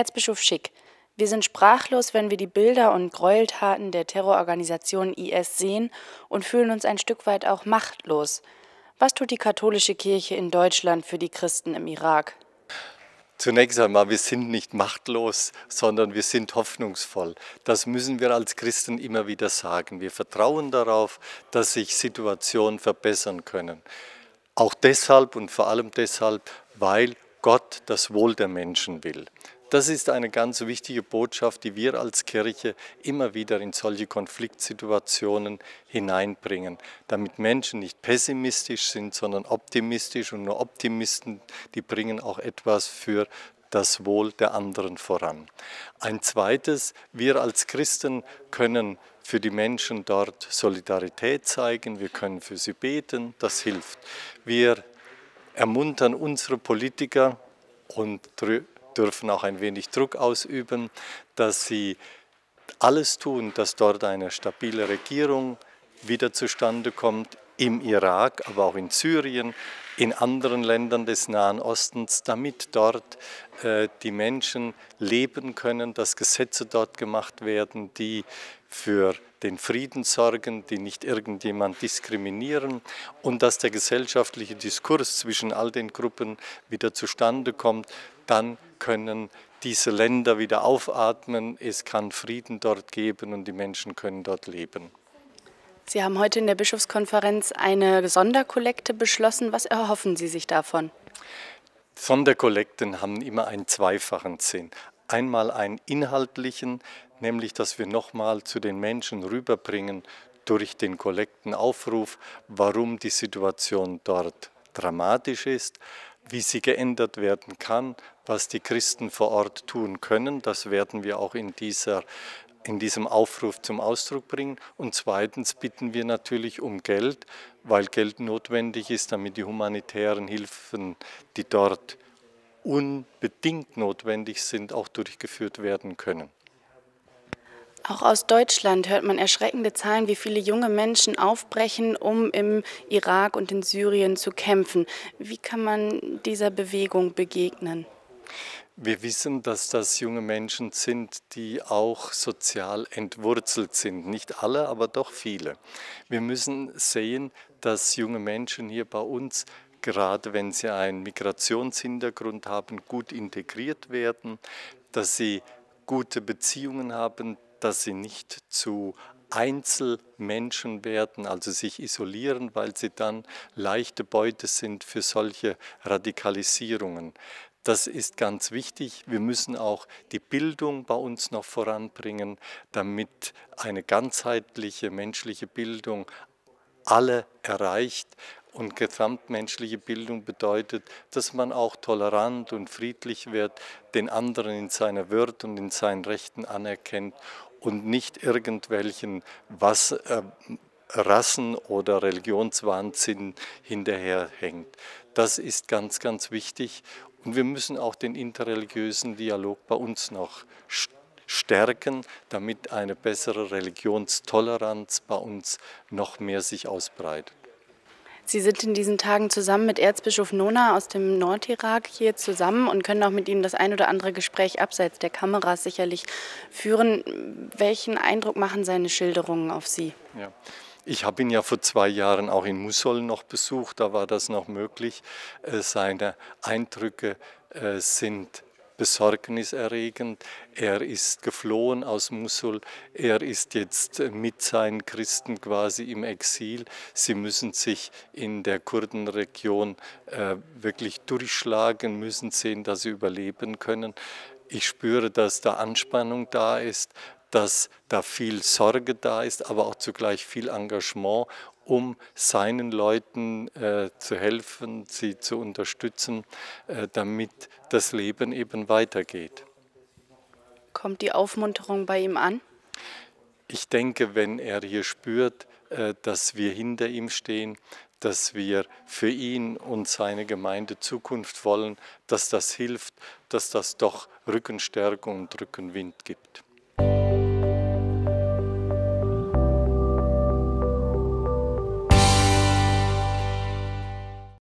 Erzbischof Schick, wir sind sprachlos, wenn wir die Bilder und Gräueltaten der Terrororganisation IS sehen und fühlen uns ein Stück weit auch machtlos. Was tut die katholische Kirche in Deutschland für die Christen im Irak? Zunächst einmal, wir sind nicht machtlos, sondern wir sind hoffnungsvoll. Das müssen wir als Christen immer wieder sagen. Wir vertrauen darauf, dass sich Situationen verbessern können. Auch deshalb und vor allem deshalb, weil Gott das Wohl der Menschen will. Das ist eine ganz wichtige Botschaft, die wir als Kirche immer wieder in solche Konfliktsituationen hineinbringen, damit Menschen nicht pessimistisch sind, sondern optimistisch und nur Optimisten, die bringen auch etwas für das Wohl der anderen voran. Ein zweites, wir als Christen können für die Menschen dort Solidarität zeigen, wir können für sie beten, das hilft. Wir ermuntern unsere Politiker und dürfen auch ein wenig Druck ausüben, dass sie alles tun, dass dort eine stabile Regierung wieder zustande kommt, im Irak, aber auch in Syrien, in anderen Ländern des Nahen Ostens, damit dort äh, die Menschen leben können, dass Gesetze dort gemacht werden, die für den Frieden sorgen, die nicht irgendjemand diskriminieren und dass der gesellschaftliche Diskurs zwischen all den Gruppen wieder zustande kommt, dann können diese Länder wieder aufatmen, es kann Frieden dort geben und die Menschen können dort leben. Sie haben heute in der Bischofskonferenz eine Sonderkollekte beschlossen. Was erhoffen Sie sich davon? Sonderkollekten haben immer einen zweifachen Sinn. Einmal einen inhaltlichen, nämlich dass wir nochmal zu den Menschen rüberbringen durch den Kollektenaufruf, warum die Situation dort dramatisch ist, wie sie geändert werden kann, was die Christen vor Ort tun können. Das werden wir auch in dieser in diesem Aufruf zum Ausdruck bringen. Und zweitens bitten wir natürlich um Geld, weil Geld notwendig ist, damit die humanitären Hilfen, die dort unbedingt notwendig sind, auch durchgeführt werden können. Auch aus Deutschland hört man erschreckende Zahlen, wie viele junge Menschen aufbrechen, um im Irak und in Syrien zu kämpfen. Wie kann man dieser Bewegung begegnen? Wir wissen, dass das junge Menschen sind, die auch sozial entwurzelt sind. Nicht alle, aber doch viele. Wir müssen sehen, dass junge Menschen hier bei uns, gerade wenn sie einen Migrationshintergrund haben, gut integriert werden, dass sie gute Beziehungen haben, dass sie nicht zu Einzelmenschen werden, also sich isolieren, weil sie dann leichte Beute sind für solche Radikalisierungen. Das ist ganz wichtig. Wir müssen auch die Bildung bei uns noch voranbringen, damit eine ganzheitliche menschliche Bildung alle erreicht. Und gesamtmenschliche Bildung bedeutet, dass man auch tolerant und friedlich wird, den anderen in seiner Würde und in seinen Rechten anerkennt und nicht irgendwelchen was, äh, Rassen- oder Religionswahnsinn hinterherhängt. Das ist ganz, ganz wichtig und wir müssen auch den interreligiösen Dialog bei uns noch stärken, damit eine bessere Religionstoleranz bei uns noch mehr sich ausbreitet. Sie sind in diesen Tagen zusammen mit Erzbischof Nona aus dem Nordirak hier zusammen und können auch mit ihm das ein oder andere Gespräch abseits der Kameras sicherlich führen. Welchen Eindruck machen seine Schilderungen auf Sie? Ja. Ich habe ihn ja vor zwei Jahren auch in Mussol noch besucht, da war das noch möglich. Äh, seine Eindrücke äh, sind besorgniserregend. Er ist geflohen aus Mussol, Er ist jetzt äh, mit seinen Christen quasi im Exil. Sie müssen sich in der Kurdenregion wirklich durchschlagen, müssen sehen, dass sie überleben können. Ich spüre, dass da Anspannung da ist, dass da viel Sorge da ist, aber auch zugleich viel Engagement, um seinen Leuten äh, zu helfen, sie zu unterstützen, äh, damit das Leben eben weitergeht. Kommt die Aufmunterung bei ihm an? Ich denke, wenn er hier spürt, äh, dass wir hinter ihm stehen, dass wir für ihn und seine Gemeinde Zukunft wollen, dass das hilft, dass das doch Rückenstärkung und Rückenwind gibt.